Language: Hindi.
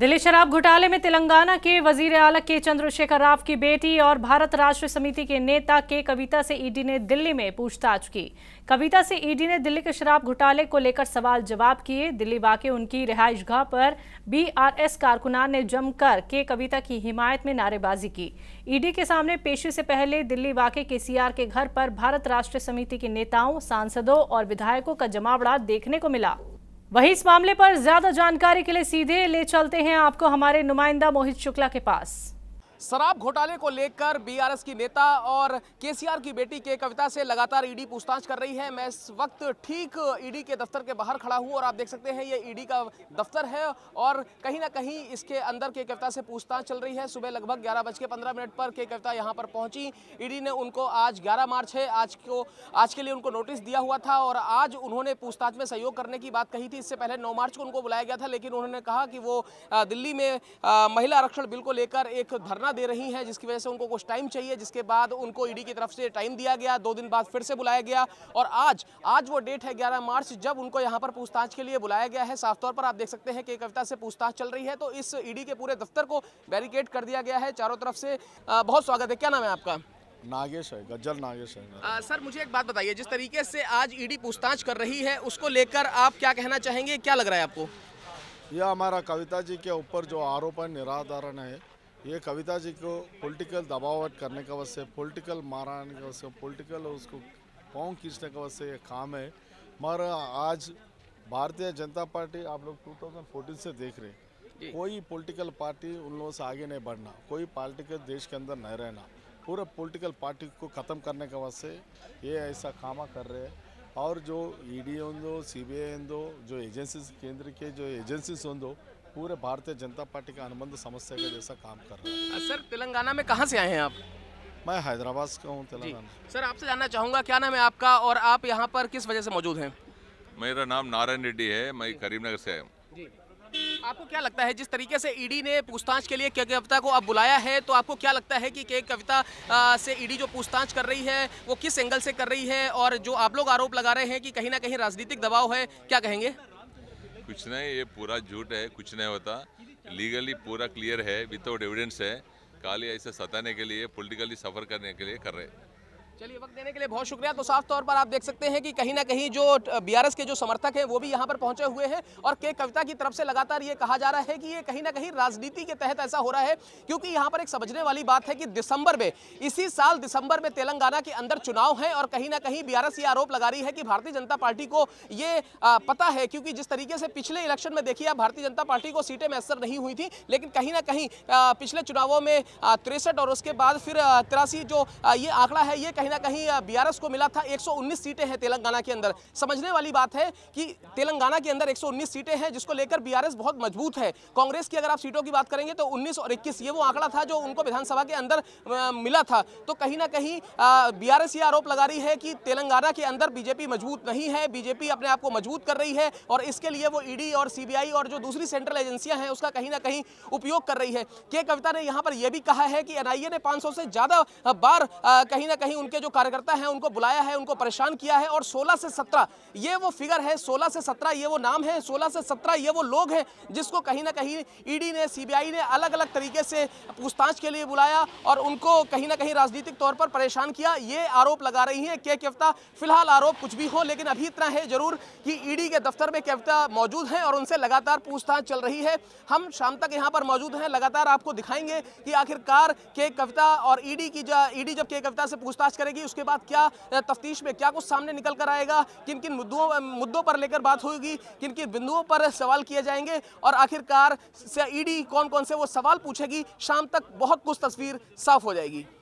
दिल्ली शराब घोटाले में तेलंगाना के वजीर आला के चंद्रशेखर राव की बेटी और भारत राष्ट्र समिति के नेता के कविता से ईडी ने दिल्ली में पूछताछ की कविता से ईडी ने दिल्ली के शराब घोटाले को लेकर सवाल जवाब किए दिल्ली वाके उनकी रिहाइशगाह पर बीआरएस कारकुनान ने जमकर के कविता की हिमायत में नारेबाजी की ईडी के सामने पेशी से पहले दिल्ली वाके के सीआर के घर पर भारत राष्ट्र समिति के नेताओं सांसदों और विधायकों का जमावड़ा देखने को मिला वहीं इस मामले पर ज्यादा जानकारी के लिए सीधे ले चलते हैं आपको हमारे नुमाइंदा मोहित शुक्ला के पास शराब घोटाले को लेकर बीआरएस की नेता और केसीआर की बेटी के कविता से लगातार ईडी पूछताछ कर रही है मैं इस वक्त ठीक ईडी के दफ्तर के बाहर खड़ा हूं और आप देख सकते हैं ये ईडी का दफ्तर है और कहीं ना कहीं इसके अंदर के कविता से पूछताछ चल रही है सुबह लगभग ग्यारह बज के पंद्रह मिनट पर के कविता यहाँ पर पहुंची ईडी ने उनको आज ग्यारह मार्च है आज को आज के लिए उनको नोटिस दिया हुआ था और आज उन्होंने पूछताछ में सहयोग करने की बात कही थी इससे पहले नौ मार्च को उनको बुलाया गया था लेकिन उन्होंने कहा कि वो दिल्ली में महिला आरक्षण बिल को लेकर एक धरना धक्का दे रही हैं जिसकी वजह से उनको कुछ टाइम चाहिए जिसके बाद उनको ईडी e की तरफ से टाइम दिया गया दो दिन बाद फिर से बुलाया गया और आज आज वो डेट है ग्यारह मार्च जब उनको यहाँ पर पूछताछ के लिए बुलाया गया है साफ तौर पर आप देख सकते हैं कि कविता से पूछताछ चल रही है तो इस ई e के पूरे दफ्तर को बैरिकेड कर दिया गया है चारों तरफ से बहुत स्वागत है क्या नाम है आपका नागेश है गजल नागेश है आ, सर मुझे एक बात बताइए जिस तरीके से आज ईडी e पूछताछ कर रही है उसको लेकर आप क्या कहना चाहेंगे क्या लग रहा है आपको यह हमारा कविता जी के ऊपर जो आरोप है निराधारण है ये कविता जी को पॉलिटिकल दबावट करने का वजह से पॉलिटिकल माराने का वजह से पॉलिटिकल उसको पाँव खींचने का वजह से ये काम है मगर आज भारतीय जनता पार्टी आप लोग 2014 से देख रहे कोई पॉलिटिकल पार्टी उन लोगों से आगे नहीं बढ़ना कोई पॉलिटिकल देश के अंदर नहीं रहना पूरे पॉलिटिकल पार्टी को ख़त्म करने का वजह से ये ऐसा काम कर रहे हैं और जो ई e डी दो सी बी आई दो जो एजेंसी केंद्र के जो एजेंसीज दो पूरे भारतीय जनता पार्टी का अनुबंध समस्या का जैसा काम कर रहा है सर तेलंगाना में कहाँ से आए हैं आप मैं हैदराबाद का हूँ तेलंगाना सर आपसे जानना चाहूँगा क्या नाम है आपका और आप यहाँ पर किस वजह से मौजूद हैं मेरा नाम नारायण रेड्डी है मैं करीमनगर से आया हूँ आपको क्या लगता है जिस तरीके से ईडी ने पूछताछ के लिए के कविता को अब बुलाया है तो आपको क्या लगता है कि के कविता से ईडी जो पूछताछ कर रही है वो किस एंगल से कर रही है और जो आप लोग आरोप लगा रहे हैं कि कहीं ना कहीं राजनीतिक दबाव है क्या कहेंगे कुछ नहीं ये पूरा झूठ है कुछ नहीं होता लीगली पूरा क्लियर है विदाउट एविडेंस है काली ऐसे सताने के लिए पॉलिटिकली सफ़र करने के लिए कर रहे हैं चलिए वक्त देने के लिए बहुत शुक्रिया तो साफ तौर पर आप देख सकते हैं कि कहीं ना कहीं जो बीआरएस के जो समर्थक हैं वो भी यहाँ पर पहुंचे हुए हैं और के कविता की तरफ से लगातार ये कहा जा रहा है कि ये कहीं ना कहीं राजनीति के तहत ऐसा हो रहा है क्योंकि यहाँ पर एक समझने वाली बात है कि दिसंबर में इसी साल दिसंबर में तेलंगाना के अंदर चुनाव है और कहीं ना कहीं बी ये आरोप लगा रही है कि भारतीय जनता पार्टी को ये पता है क्योंकि जिस तरीके से पिछले इलेक्शन में देखिए भारतीय जनता पार्टी को सीटें मैसर नहीं हुई थी लेकिन कहीं ना कहीं पिछले चुनावों में तिरसठ और उसके बाद फिर तिरासी जो ये आंकड़ा है ये कहीं कहीं ना कहीं बीआरएस को मिला था 119 सीटें हैं तेलंगाना के अंदर समझने वाली बात है कि तेलंगाना के अंदर 119 सीटें हैं जिसको लेकर बीआरएस बहुत मजबूत है कांग्रेस की अगर आप सीटों की बात करेंगे तो 19 और 21 ये वो आंकड़ा था जो उनको विधानसभा के अंदर मिला था तो कहीं ना कहीं बीआरएस ये आरोप लगा रही है कि तेलंगाना के अंदर बीजेपी मजबूत नहीं है बीजेपी अपने आप को मजबूत कर रही है और इसके लिए वो ईडी e और सीबीआई और जो दूसरी सेंट्रल एजेंसियां हैं उसका कहीं ना कहीं उपयोग कर रही है के कविता ने यहाँ पर यह भी कहा है कि एनआईए ने 500 से ज़्यादा बार कहीं ना कहीं उनके के जो कार्यकर्ता हैं उनको बुलाया है उनको परेशान किया है और 16 से 17 ये वो फिगर है 16 से 17 ये वो नाम है 16 से 17 ये वो लोग हैं जिसको कहीं ना कहीं ईडी e ने सीबीआई ने अलग अलग तरीके से पूछताछ के लिए बुलाया और उनको कहीं ना कहीं राजनीतिक तौर पर परेशान किया ये आरोप लगा रही है के केवता फिलहाल आरोप कुछ भी हो लेकिन अभी इतना है जरूर कि ईडी e के दफ्तर में केवता मौजूद हैं और उनसे लगातार पूछताछ चल रही है हम शाम तक यहाँ पर मौजूद हैं लगातार आपको दिखाएंगे कि आखिरकार के कविता और ईडी e की जो ईडी जब के कविता से पूछताछ करें करेगी उसके बाद क्या तफ्तीश में क्या कुछ सामने निकल कर आएगा किन किन मुद्दों मुद्दों पर लेकर बात होगी किन किन बिंदुओं पर सवाल किए जाएंगे और आखिरकार ईडी कौन कौन से वो सवाल पूछेगी शाम तक बहुत कुछ तस्वीर साफ हो जाएगी